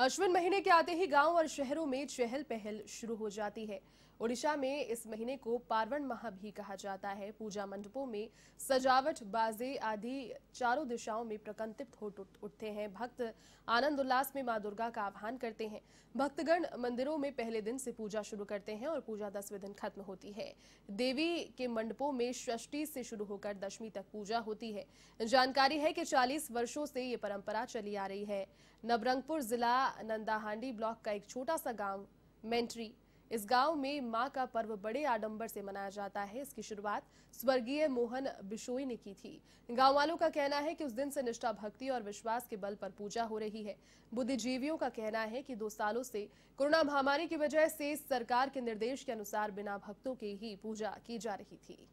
अश्विन महीने के आते ही गांव और शहरों में चहल पहल शुरू हो जाती है ओडिशा में इस महीने को पार्वण माह भी कहा जाता है पूजा मंडपों में सजावट बाजे आदि चारों दिशाओं में प्रकंपित हो उठते हैं भक्त आनंद उल्लास में मां दुर्गा का आह्वान करते हैं भक्तगण मंदिरों में पहले दिन से पूजा शुरू करते हैं और पूजा दसवें दिन खत्म होती है देवी के मंडपों में षष्टी से शुरू होकर दशमी तक पूजा होती है जानकारी है कि चालीस वर्षो से ये परंपरा चली आ रही है नवरंगपुर जिला नंदाहांडी ब्लॉक का एक छोटा सा गांव मेंट्री इस गांव में मां का पर्व बड़े आडंबर से मनाया जाता है इसकी शुरुआत स्वर्गीय मोहन बिशोई ने की थी गांव वालों का कहना है कि उस दिन से निष्ठा भक्ति और विश्वास के बल पर पूजा हो रही है बुद्धिजीवियों का कहना है कि दो सालों से कोरोना महामारी की वजह से सरकार के निर्देश के अनुसार बिना भक्तों के ही पूजा की जा रही थी